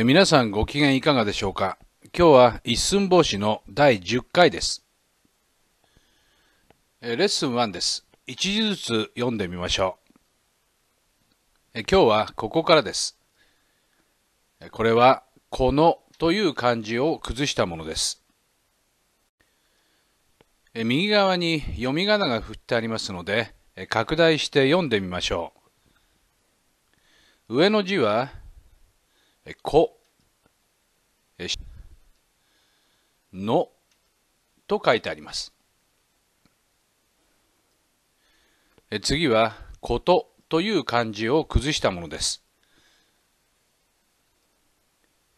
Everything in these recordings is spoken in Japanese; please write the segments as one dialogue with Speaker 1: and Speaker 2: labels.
Speaker 1: え皆さんご機嫌いかがでしょうか今日は一寸法師の第10回です。えレッスン1です。一字ずつ読んでみましょうえ。今日はここからです。これは、このという漢字を崩したものです。え右側に読み仮名が振ってありますので、拡大して読んでみましょう。上の字は、このと書いてあります。次は、ことという漢字を崩したものです。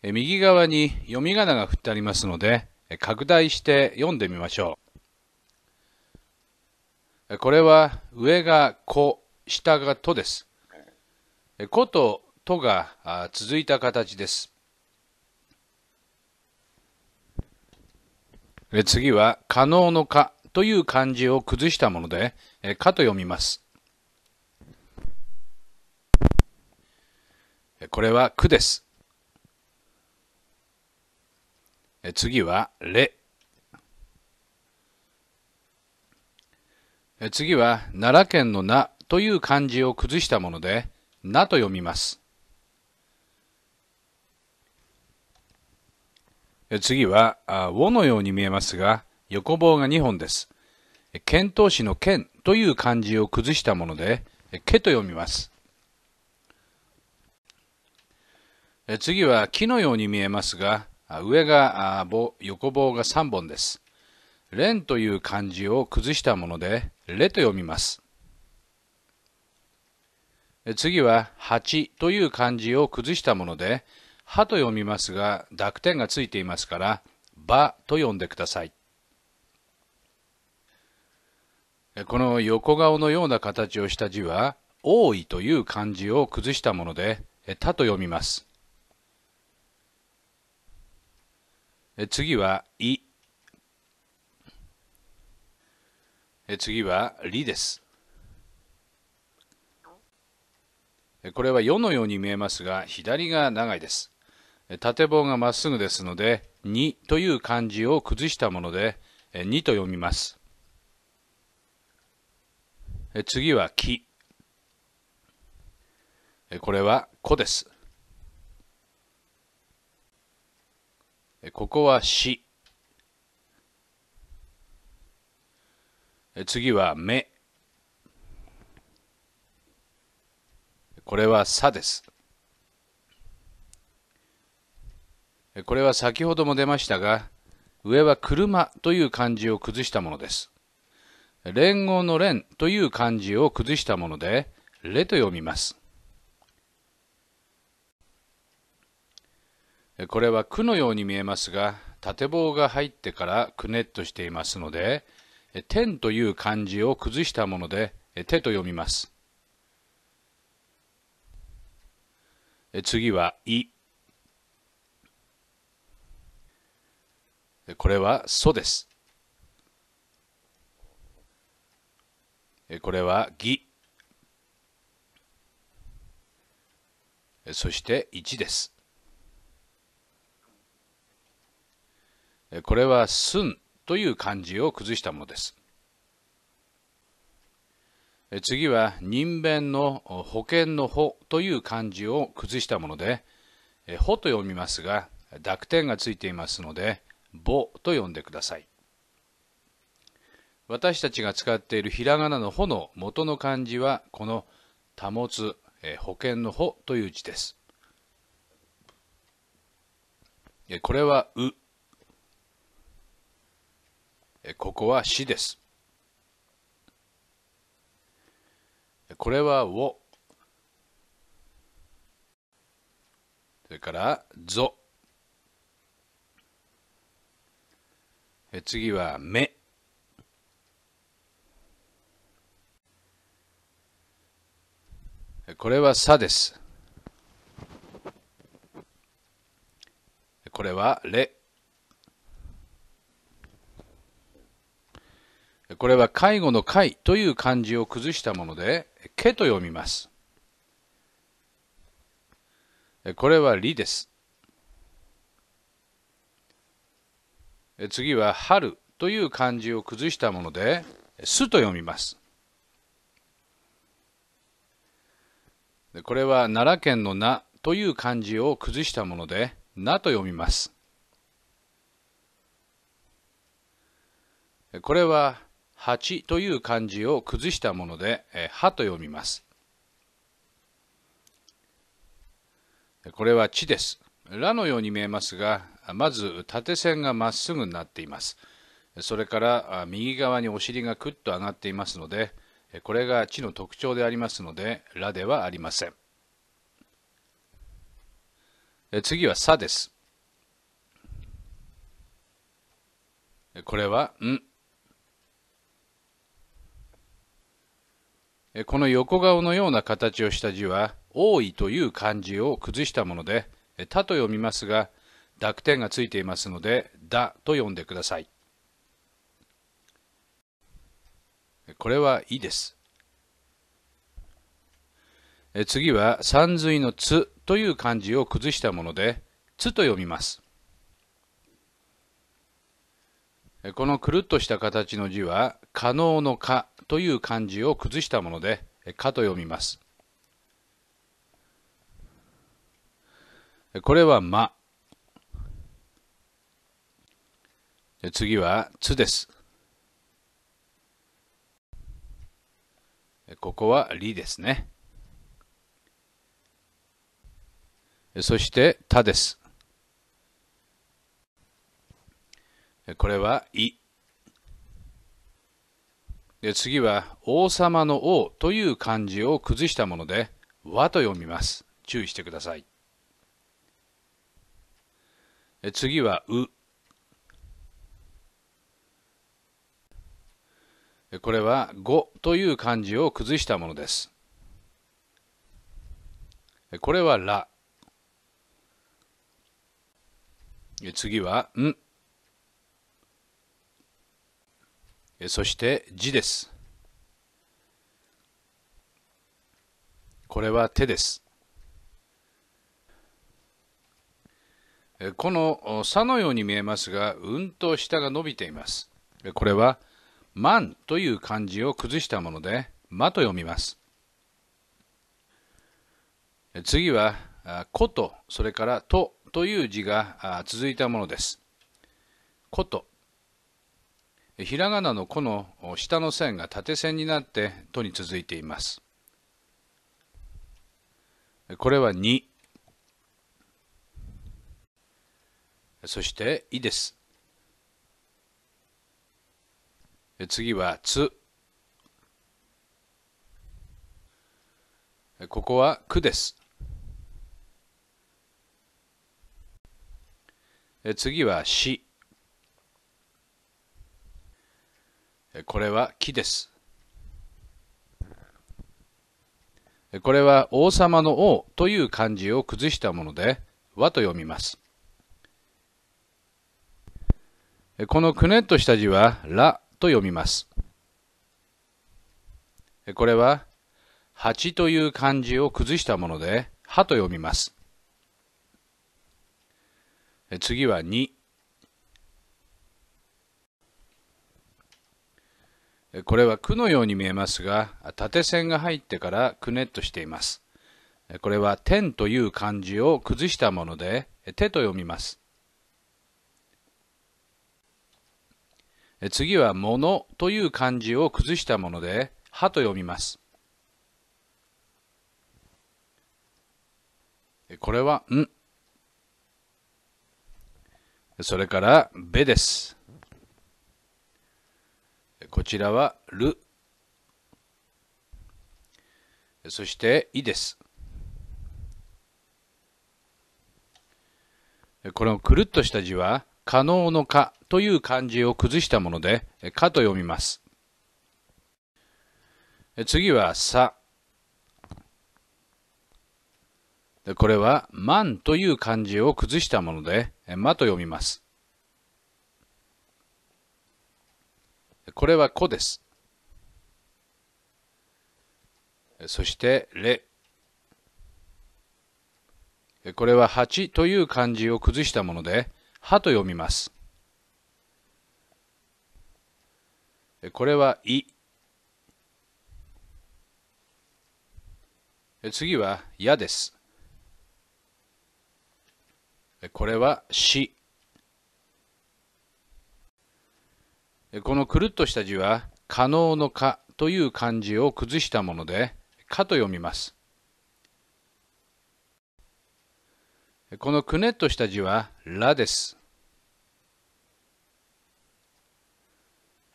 Speaker 1: 右側に読み仮名が振ってありますので、拡大して読んでみましょう。これは上がこ、下がとです。こととが続いた形です。次は、可能の可という漢字を崩したもので、か可と読みます。これは、くです。次は、れ。次は、奈良県のなという漢字を崩したもので、なと読みます。次は、尾のように見えますが、横棒が2本です。遣唐使の剣という漢字を崩したもので、けと読みます。次は木のように見えますが、上が棒横棒が3本です。蓮という漢字を崩したもので、れと読みます。次は、八という漢字を崩したもので、はと読みますが濁点がついていますからば」と読んでくださいこの横顔のような形をした字は多いという漢字を崩したものでた」と読みます次は「い」次は「り」ですこれは「よ」のように見えますが左が長いです縦棒がまっすぐですので、にという漢字を崩したもので、にと読みます。次はき。これはこです。ここはし。次はめ。これはさです。これは先ほども出ましたが、上は車という漢字を崩したものです。連合の連という漢字を崩したもので、れと読みます。これは句のように見えますが、縦棒が入ってからくねっとしていますので、天という漢字を崩したもので、手と読みます。次は、い。これはソです。これはギ。そして一」です。これは寸」という漢字を崩したものです。次は人弁の保険の保という漢字を崩したもので、保と読みますが、濁点がついていますので、ぼと呼んでください。私たちが使っているひらがなのほの元の漢字はこの保つ、え保険のほという字です。これはう。ここはしです。これはを。それからぞ。次は目これは「さ」ですこれは「れ」これは介護の介という漢字を崩したもので、けと読みます。これはりです。次は春という漢字を崩したもので、すと読みます。これは奈良県のなという漢字を崩したもので、なと読みます。これは八という漢字を崩したもので、はと読みます。これは地です。らのように見えますが、まず縦線がまっすぐになっていますそれから右側にお尻がクッと上がっていますのでこれが地の特徴でありますのでら」ではありません次はさですこれはんこの横顔のような形をした字は「多い」という漢字を崩したもので「た」と読みますが濁点がついていますので「だ」と読んでくださいこれは「い」です次は三髄の「つ」という漢字を崩したもので「つ」と読みますこのくるっとした形の字は「可能のか」という漢字を崩したもので「か」と読みますこれは「ま」次は、つです。ここは、りですね。そして、たです。これは、い。で次は、王様の王という漢字を崩したもので、和と読みます。注意してください。次は、う。これは5という漢字を崩したものです。これはら。次はん。そして字です。これは手です。この「さ」のように見えますが、うんと下が伸びています。これは「万という漢字を崩したもので、まと読みます。次は、こと、それからとという字が続いたものです。こと。ひらがなのこの下の線が縦線になってとに続いています。これは2。そして、いです。次はつ。ここはくです。次はし。これはき」です。これは王様の王という漢字を崩したもので、和と読みます。このくねっとした字は、らと読みます。これは、八という漢字を崩したもので、はと読みます。次は2。これは句のように見えますが、縦線が入ってからくねっとしています。これは天という漢字を崩したもので、手と読みます。次はもの」という漢字を崩したもので、は」と読みます。これは、ん。それから、べです。こちらは、る。そして、いです。このくるっとした字は、可能のかという漢字を崩したもので、かと読みます。次は、さ。これは、万という漢字を崩したもので、まと読みます。これは、こです。そして、れ。これは、八という漢字を崩したもので、歯と読みます。これは、い。次は、やです。これは、し。このくるっとした字は、可能の可という漢字を崩したもので、かと読みます。このくねっとした字はラです。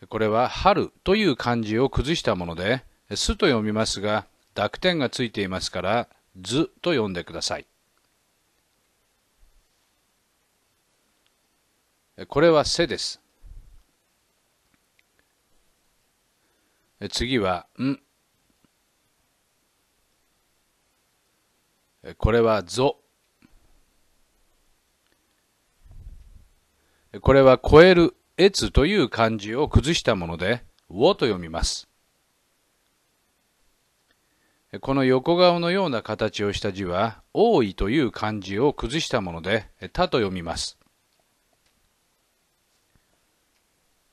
Speaker 1: これは春という漢字を崩したもので、すと読みますが、濁点がついていますから、ずと読んでください。これはせです。次は、ん。これはぞ。これは超える、越という漢字を崩したもので、をと読みます。この横顔のような形をした字は、多いという漢字を崩したもので、たと読みます。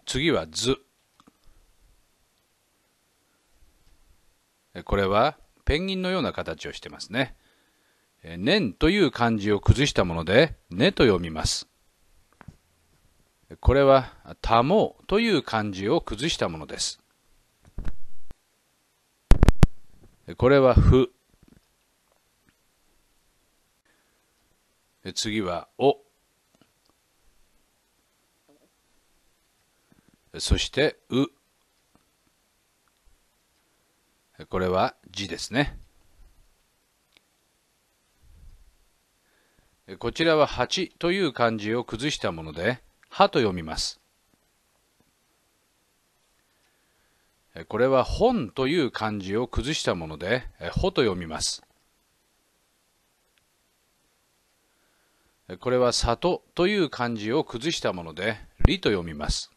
Speaker 1: 次は図。これはペンギンのような形をしてますね。年という漢字を崩したもので、ねと読みます。これは「たもう」という漢字を崩したものです。これは「ふ」次は「お」そして「う」これは「字」ですね。こちらは「八」という漢字を崩したもので「歯と読みます。これは本という漢字を崩したもので、ほと読みます。これは里という漢字を崩したもので、りと読みます。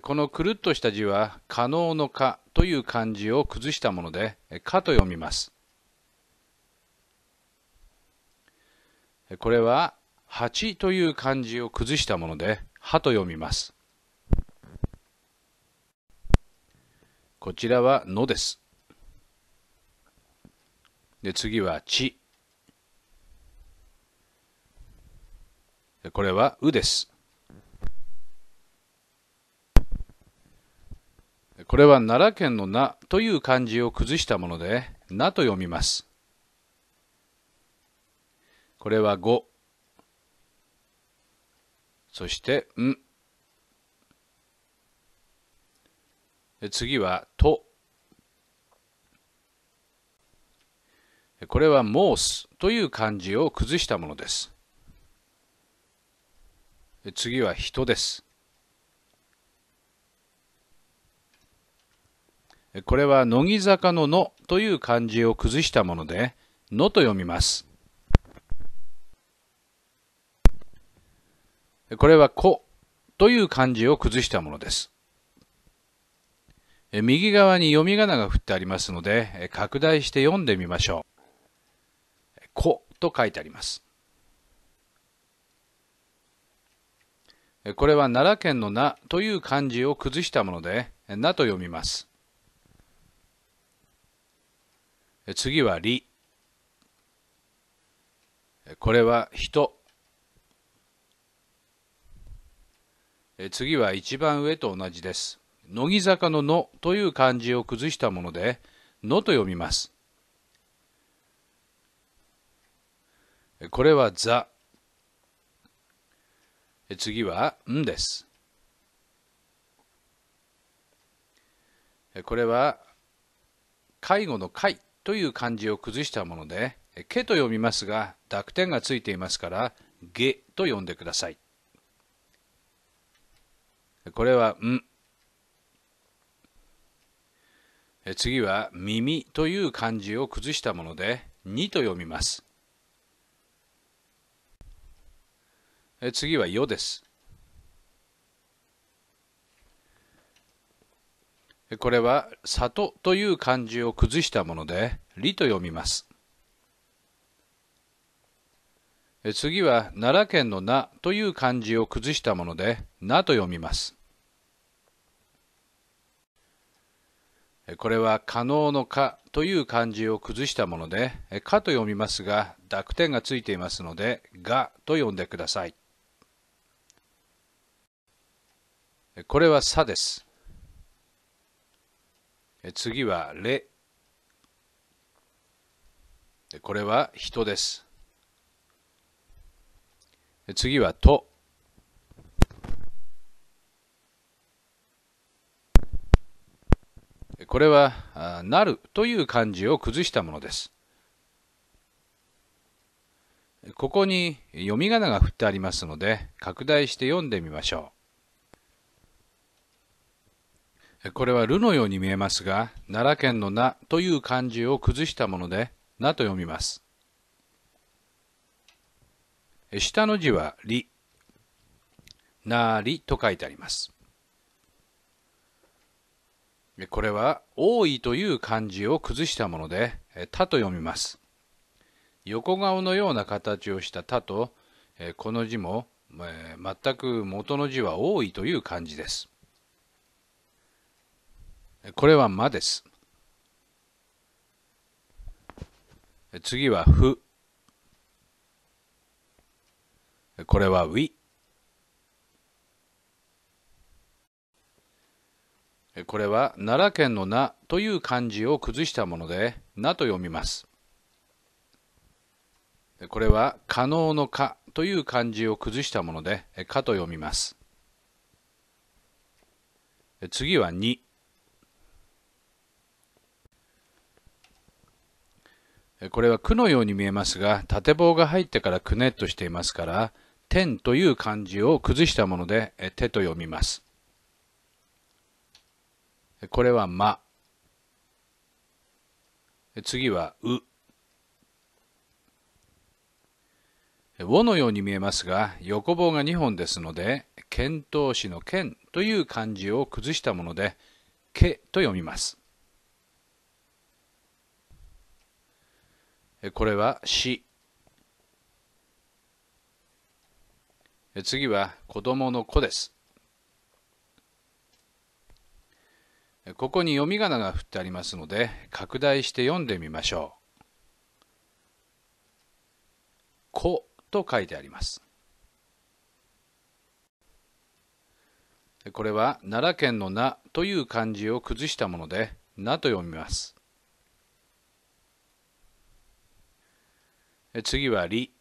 Speaker 1: このくるっとした字は、可能の可という漢字を崩したもので、かと読みます。これは八」という漢字を崩したものでは」と読みますこちらはのですで次はちこれはうですこれは奈良県のなという漢字を崩したものでなと読みますこれは五。そして、ん。次は、と。これは、モースという漢字を崩したものです。次は、人です。これは、乃木坂ののという漢字を崩したもので、のと読みます。これは子という漢字を崩したものです。右側に読み仮名が振ってありますので、拡大して読んでみましょう。子と書いてあります。これは奈良県の名という漢字を崩したもので、名と読みます。次は理。これは人次は一番上と同じです。乃木坂ののという漢字を崩したもので、のと読みます。これはザ。次はんです。これは介護の介という漢字を崩したもので、けと読みますが、濁点がついていますから、げと読んでください。これは「ん」次は「耳」という漢字を崩したもので「に」と読みます次は「よ」ですこれは「里」という漢字を崩したもので「り」と読みます次は奈良県のなという漢字を崩したもので、なと読みます。これは可能のかという漢字を崩したもので、かと読みますが、濁点がついていますので、がと読んでください。これはさです。次はれ。これは人です。次はと。これは、なるという漢字を崩したものです。ここに読み仮名が振ってありますので、拡大して読んでみましょう。これはるのように見えますが、奈良県のなという漢字を崩したもので、なと読みます。下の字はり、なりと書いてあります。これは、多いという漢字を崩したもので、たと読みます。横顔のような形をしたたと、この字も、全く元の字は多いという漢字です。これはまです。次はふ。これは we これは奈良県の名という漢字を崩したもので名と読みますこれは可能の可という漢字を崩したもので可と読みます次は二。これは「く」のように見えますが縦棒が入ってからくねっとしていますから天という漢字を崩したもので、手と読みます。これはま。次はう。をのように見えますが、横棒が2本ですので、遣唐使の剣という漢字を崩したもので、けと読みます。これはし。次は子供の子です。ここに読み仮名が振ってありますので、拡大して読んでみましょう。子と書いてあります。これは奈良県の名という漢字を崩したもので、名と読みます。次はり。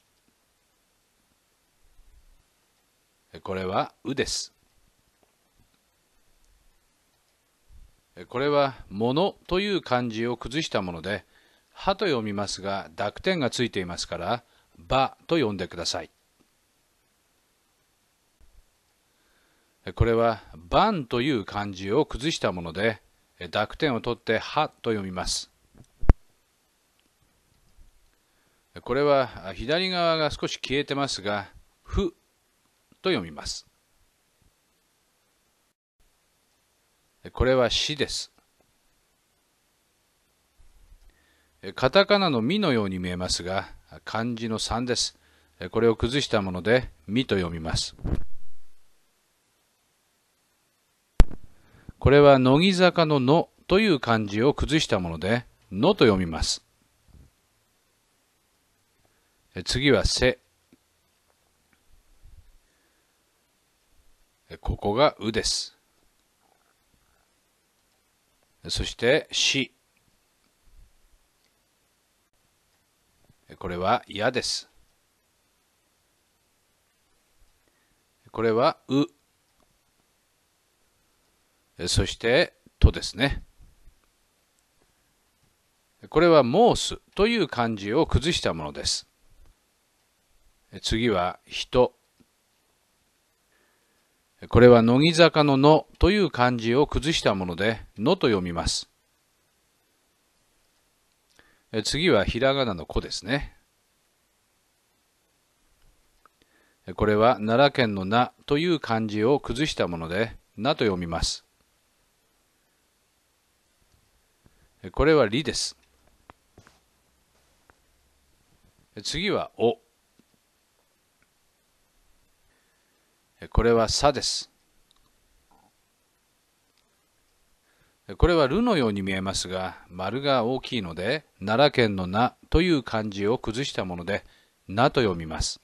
Speaker 1: これは「う」ですこれは「もの」という漢字を崩したもので「は」と読みますが濁点がついていますから「ば」と呼んでくださいこれは「ばん」という漢字を崩したもので濁点を取って「は」と読みますこれは左側が少し消えてますが「ふ」と読みます。これは死です。カタカナの「み」のように見えますが漢字の「3」です。これを崩したもので「み」と読みます。これは乃木坂の「の」という漢字を崩したもので「の」と読みます。次は「せ」ここがうです。そしてし。これはやです。これはう。そしてとですね。これは申すという漢字を崩したものです。次は人。これは乃木坂ののという漢字を崩したもので、のと読みます。次はひらがなの子ですね。これは奈良県のなという漢字を崩したもので、なと読みます。これはりです。次はお。これは差です。これはるのように見えますが、丸が大きいので、奈良県のなという漢字を崩したもので、なと読みます。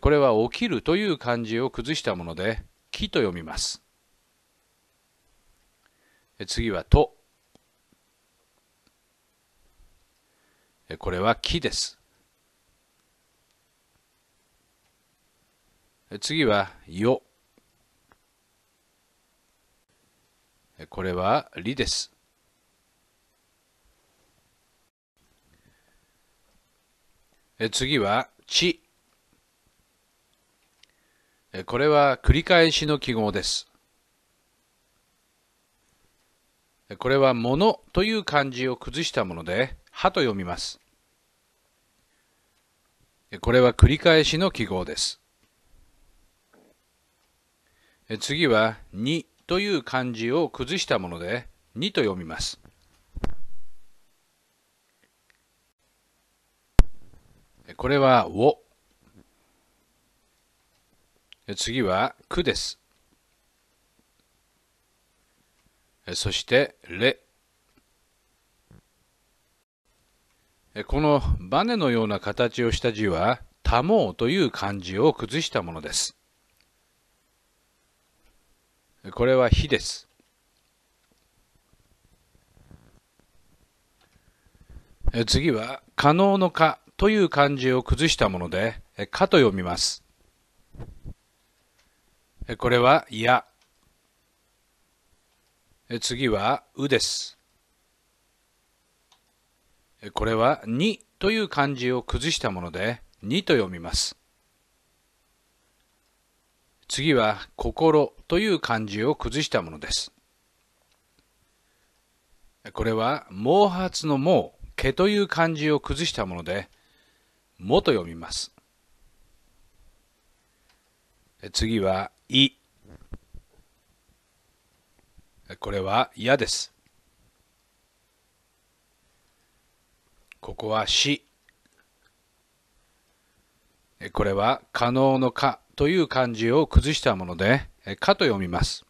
Speaker 1: これは起きるという漢字を崩したもので、木と読みます。次はと。これは木です。次は「よ」これは「り」です次は「ち」これは繰り返しの記号ですこれは「もの」という漢字を崩したもので「は」と読みますこれは繰り返しの記号です次は「に」という漢字を崩したもので「に」と読みます。これは「を」次は「く」ですそして「れ」このバネのような形をした字は「たもう」という漢字を崩したものですこれは火です。次は、可能の可という漢字を崩したもので、可と読みます。これは、や。次は、うです。これは、にという漢字を崩したもので、にと読みます。次は心という漢字を崩したものです。これは毛髪の毛、毛という漢字を崩したもので、もと読みます。次は、い。これは、やです。ここは、し。これは、可能のかという漢字を崩したもので、かと読みます。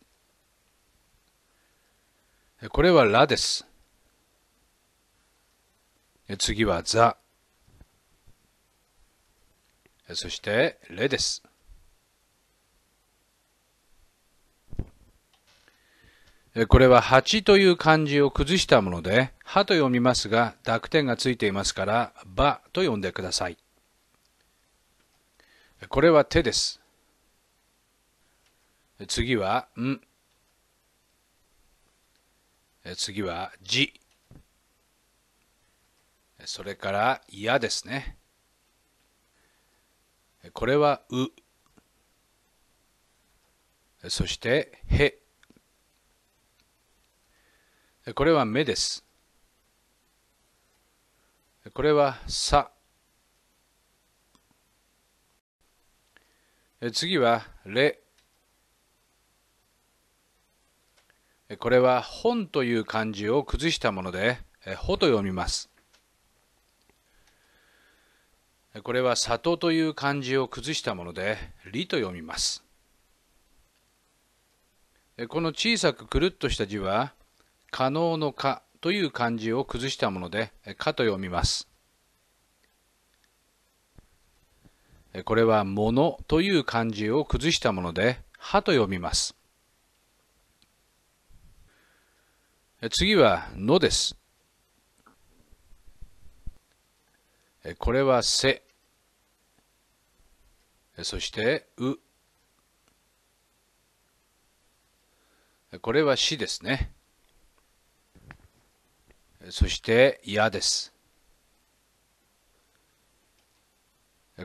Speaker 1: これはらです。次はザ。そして、れです。これは8という漢字を崩したもので、はと読みますが、濁点がついていますから、ばと読んでください。これは手です。次は、ん。次は、じ。それから、やですね。これは、う。そして、へ。これは、目です。これは、さ。次は、れ。これは本という漢字を崩したもので、ほと読みます。これは里という漢字を崩したもので、りと読みます。この小さくくるっとした字は、可能の可という漢字を崩したもので、かと読みます。これは、ものという漢字を崩したもので、はと読みます。次は「の」です。これは「せ」そして「う」これは「し」ですね。そして「や」です。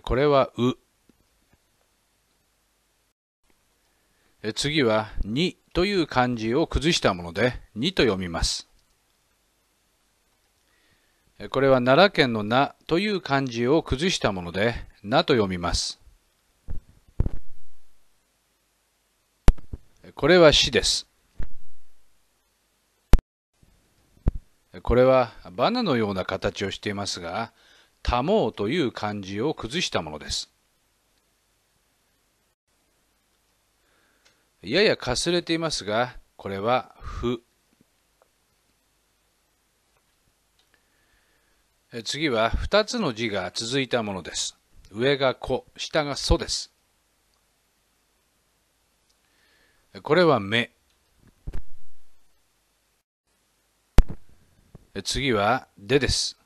Speaker 1: これは「う」次は「に」という漢字を崩したもので、にと読みます。これは奈良県のなという漢字を崩したもので、なと読みます。これは死です。これはバナのような形をしていますが、たもうという漢字を崩したものです。ややかすれていますが、これは不。次は2つの字が続いたものです。上が子、下が祖です。これは目。次はでです。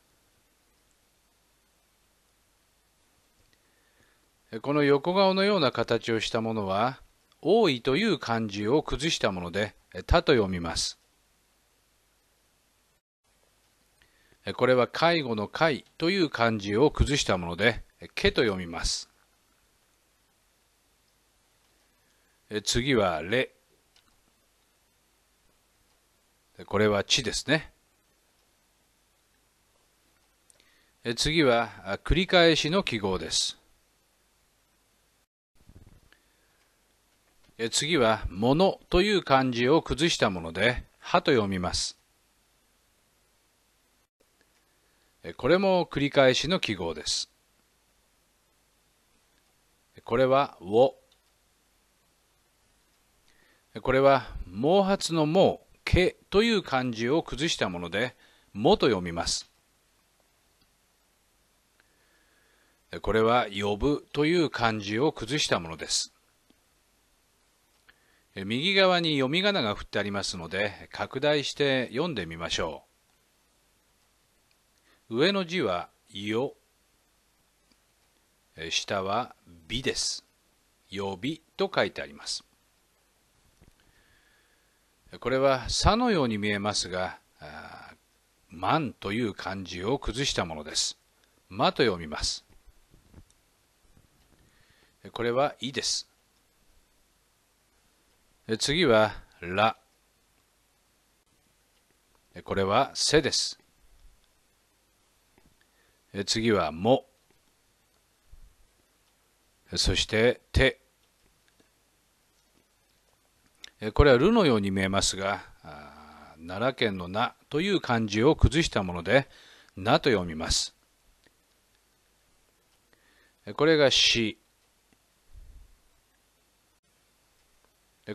Speaker 1: この横顔のような形をしたものは多いという漢字を崩したもので、他と読みます。これは介護の介という漢字を崩したもので、けと読みます。次はれ。これは地ですね。次は繰り返しの記号です。次は、ものという漢字を崩したもので、はと読みます。これも繰り返しの記号です。これは、を。これは、毛髪の毛、毛という漢字を崩したもので、もと読みます。これは、呼ぶという漢字を崩したものです。右側に読み仮名が振ってありますので拡大して読んでみましょう上の字は「よ」下は「び」です「呼び」と書いてありますこれは「さ」のように見えますが「ん」という漢字を崩したものです「ま」と読みますこれは「い」です次は、ラ。これは、せです。次は、も。そして、て。これは、るのように見えますが、奈良県のなという漢字を崩したもので、なと読みます。これが、し。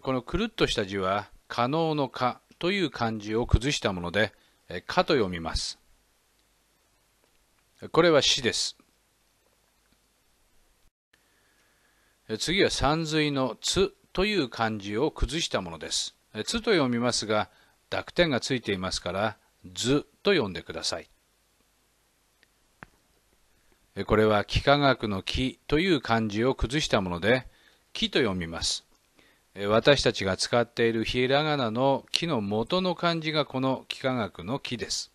Speaker 1: このくるっとした字は可能の可という漢字を崩したもので可と読みますこれは死です次は三髄のつという漢字を崩したものですつと読みますが濁点がついていますから図と読んでくださいこれは幾何学の木という漢字を崩したもので木と読みます私たちが使っているひらがなの木の元の漢字がこの幾何学の木です。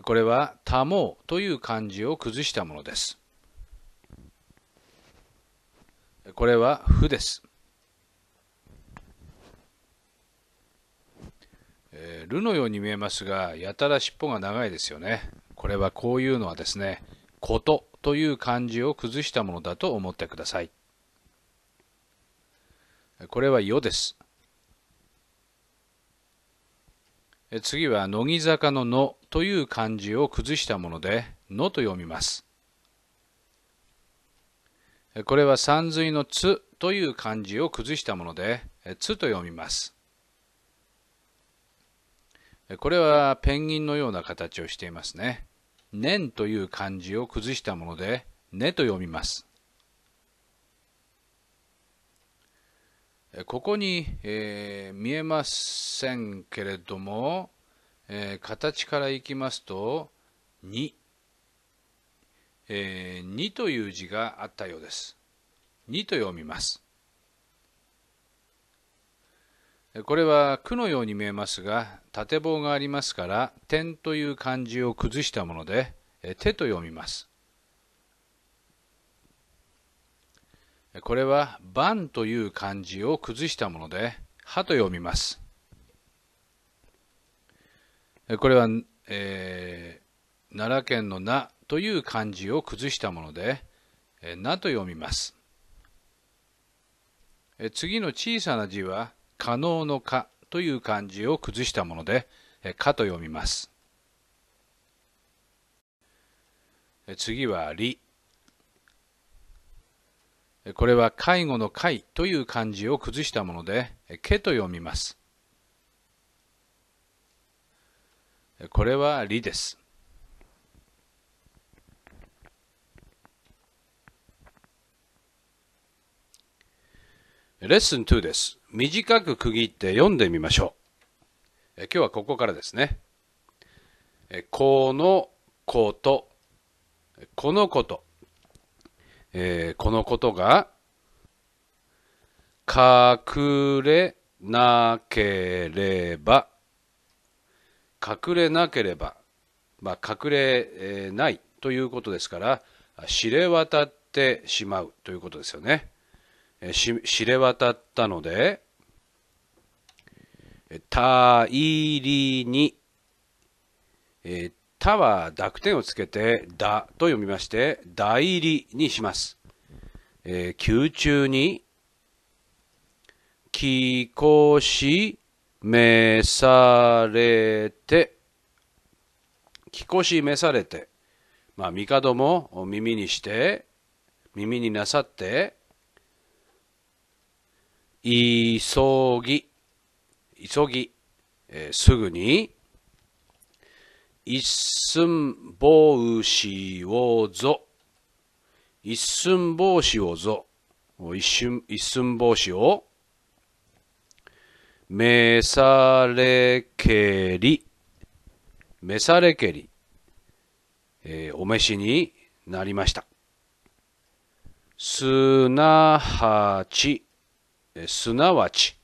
Speaker 1: これは「たもう」という漢字を崩したものです。これは「ふ」です。えのように見えますがやたら尻尾が長いですよね。これはこういうのはですねことという漢字を崩したものだと思ってください。これは世です。次は乃木坂ののという漢字を崩したものでのと読みます。これは山水のつという漢字を崩したものでつと読みます。これはペンギンのような形をしていますね。年という漢字を崩したもので、ねと読みます。ここに、えー、見えませんけれども、えー、形からいきますと、に、えー、にという字があったようです。にと読みます。これは句のように見えますが縦棒がありますから点という漢字を崩したもので手と読みますこれは番という漢字を崩したもので歯と読みますこれは、えー、奈良県の名という漢字を崩したもので名と読みます次の小さな字は可能の可という漢字を崩したもので、かと読みます。次は、り。これは介護の介という漢字を崩したもので、けと読みます。これはりです。レッスン2です。短く区切って読んでみましょう。え今日はここからですね。えこのこと、このこと、えー、このことが隠れなければ、隠れなければ、まあ、隠れないということですから、知れ渡ってしまうということですよね。知れ渡ったので、たいりに、えー、たは濁点をつけて、だと読みまして、代理にします。えー、宮中に、きこしめされて、きこしめされて、まあ、帝も耳にして、耳になさって、急ぎ、急ぎ、えー、すぐに、一寸法師をぞ、一寸法師をぞ、一瞬、一寸法師を、めされけり、めされけり、えー、お召しになりました。すなはち、すなわち、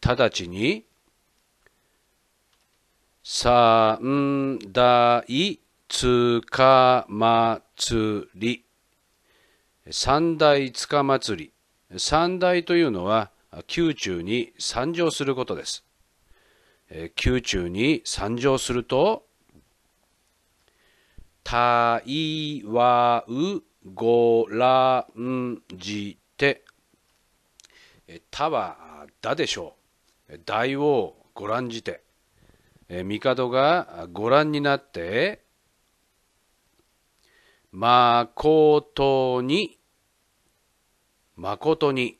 Speaker 1: 直ちに三大つかつり三大つかつり三大というのは宮中に参上することです宮中に参上するとたいわうごらんじてたはだでしょう大王ご覧じて、え帝がご覧になって、まことに、まことに、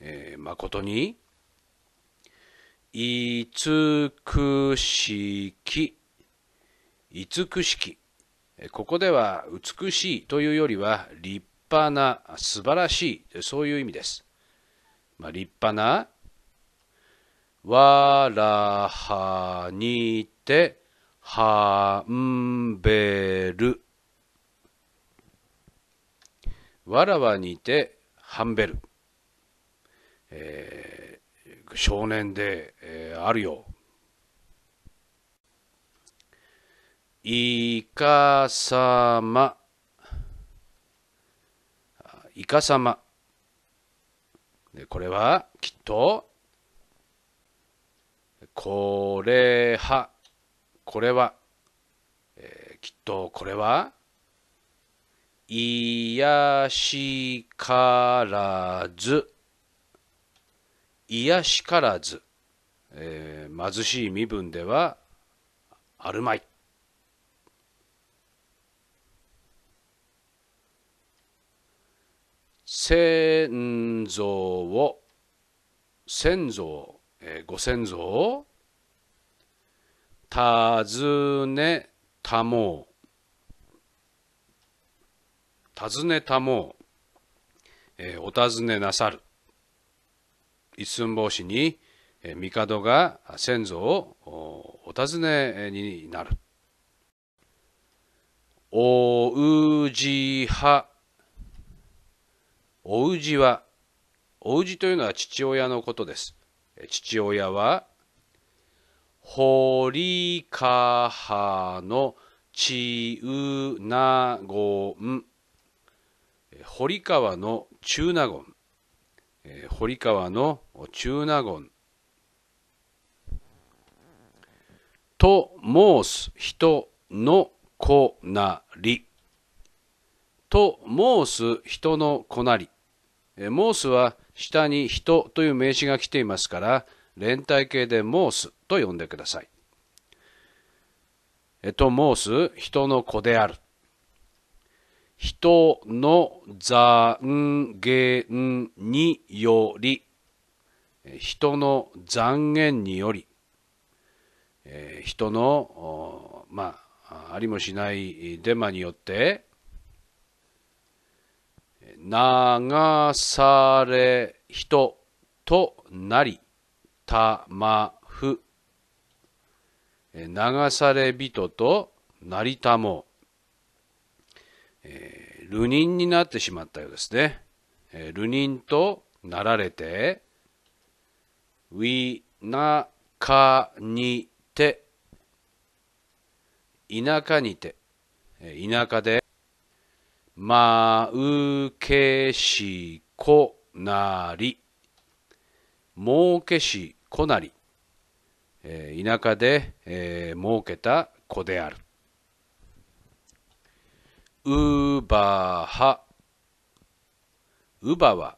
Speaker 1: えー、まことに、いつくしき、いつくしき。ここでは美しいというよりは立派な、素晴らしい、そういう意味です。まあ、立派な、わらはにてはんべる。わらはにてはんべる。えー、少年で、えー、あるよ。いかさま。いかさま。これはきっとこれは、これは、えー、きっとこれは、いやしからず、いやしからず、えー、貧しい身分ではあるまい。先祖を、先祖を、えー、ご先祖を尋ねたもう尋ねたもう、えー、お尋ねなさる一寸法師に、えー、帝が先祖をお尋ねになるおうじはおうじはおうじというのは父親のことです父親は堀川のちうなごん堀川の中納言堀川の中納言と申す人の子なりと申す人の子なり申すは下に人という名詞が来ていますから、連帯形でモースと呼んでください。えっと、モース、人の子である。人の残言により、人の残言により、人の、まあ、ありもしないデマによって、流され人となりたまふ流され人となりたもえー、流人になってしまったようですね。えー、流人となられて、ウィナカにて、田舎にて、え田舎で、まうけしこなり、儲けしこなり、えー、田舎で、えー、儲けた子である。うばは、うばは、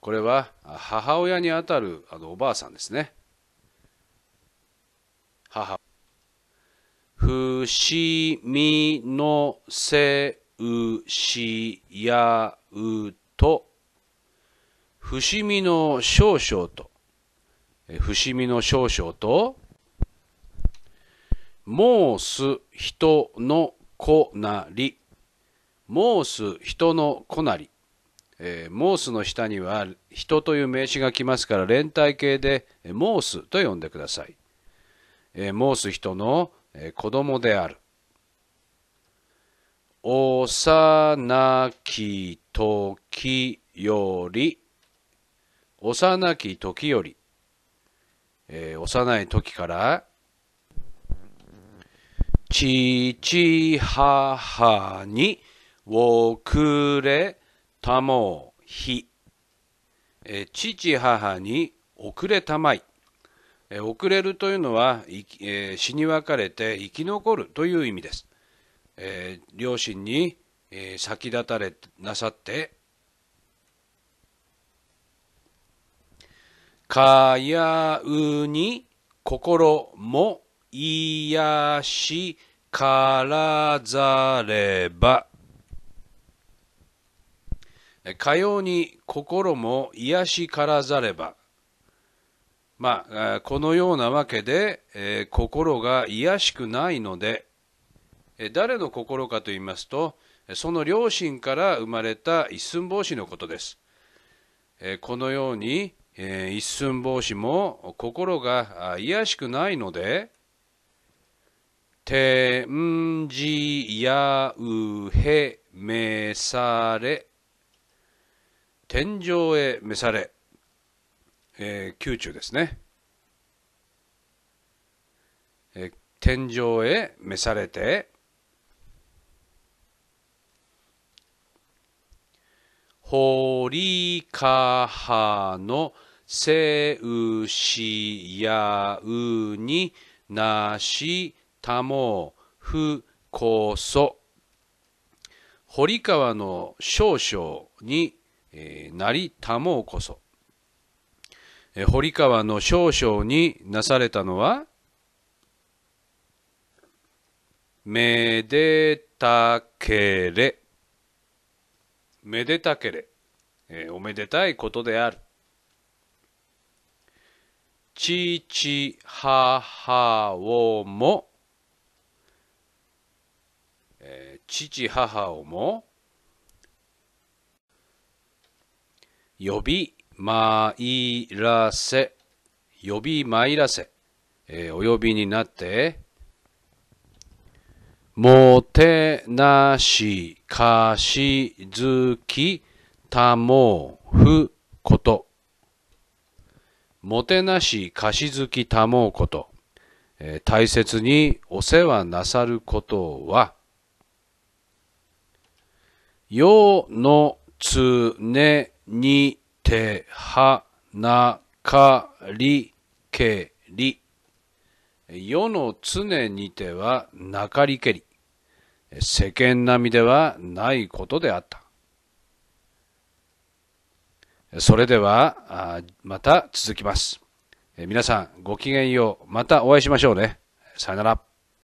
Speaker 1: これは母親にあたるあのおばあさんですね。母。ふしみのせうしやうと、伏見の少々と、伏見の少々と、うす人の子なり、申す人の子なり、えー、スすの下には人という名詞が来ますから連帯形でーすと呼んでください。えー、申す人の、え子供である。幼き時より、幼き時より、えー、幼い時から、父母に遅れたも日、えー、父母に遅れたまい、えー、遅れるというのは、えー、死に別れて生き残るという意味です。えー、両親に、えー、先立たれなさってかやうに心も癒しからざればかように心も癒しからざればまあ、このようなわけで、えー、心が癒しくないので、誰の心かと言いますとその両親から生まれた一寸法師のことですこのように一寸法師も心が卑しくないので天じやうへめされ天上へ召され、えー、宮中ですね、天上へ召されて堀川のせうしやうになしたもふこそ堀川の少々に、えー、なりたもうこそ、えー、堀川の少々になされたのはめでたけれめでたけれ、えー、おめでたいことである。父、母をも、えー、父、母をも、呼びまいらせ、呼びまいらせ、えー、お呼びになって、もてなし、かしずき、たもふこと。もてなし、かしずき、たもうこと。えー、大切にお世話なさることは、よのつねにてはなかりけり。世の常にてはなかりけり。世間並みではないことであった。それでは、また続きます。皆さん、ごきげんよう。またお会いしましょうね。さよなら。